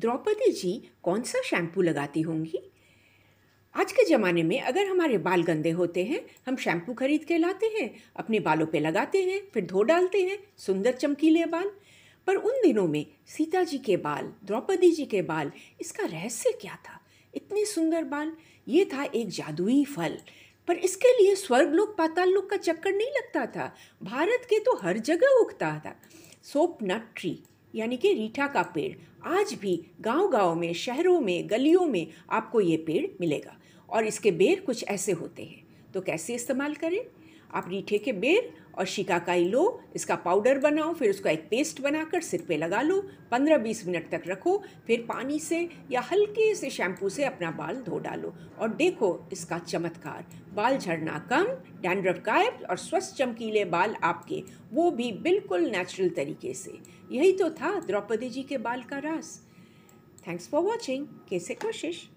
द्रौपदी जी कौन सा शैम्पू लगाती होंगी आज के ज़माने में अगर हमारे बाल गंदे होते हैं हम शैम्पू खरीद के लाते हैं अपने बालों पे लगाते हैं फिर धो डालते हैं सुंदर चमकीले बाल पर उन दिनों में सीता जी के बाल द्रौपदी जी के बाल इसका रहस्य क्या था इतने सुंदर बाल ये था एक जादुई फल पर इसके लिए स्वर्ग लोक पाताल लोक का चक्कर नहीं लगता था भारत के तो हर जगह उगता था सोप नट ट्री यानी कि रीठा का पेड़ आज भी गांव-गांव में शहरों में गलियों में आपको ये पेड़ मिलेगा और इसके बेर कुछ ऐसे होते हैं तो कैसे इस्तेमाल करें आप रीठे के बेर और शिकाकाई लो इसका पाउडर बनाओ फिर उसका एक पेस्ट बनाकर सिर पे लगा लो 15-20 मिनट तक रखो फिर पानी से या हल्के से शैम्पू से अपना बाल धो डालो और देखो इसका चमत्कार बाल झड़ना कम डैंड्रव गायब और स्वस्थ चमकीले बाल आपके वो भी बिल्कुल नेचुरल तरीके से यही तो था द्रौपदी जी के बाल का रास थैंक्स फॉर वॉचिंग कैसे कोशिश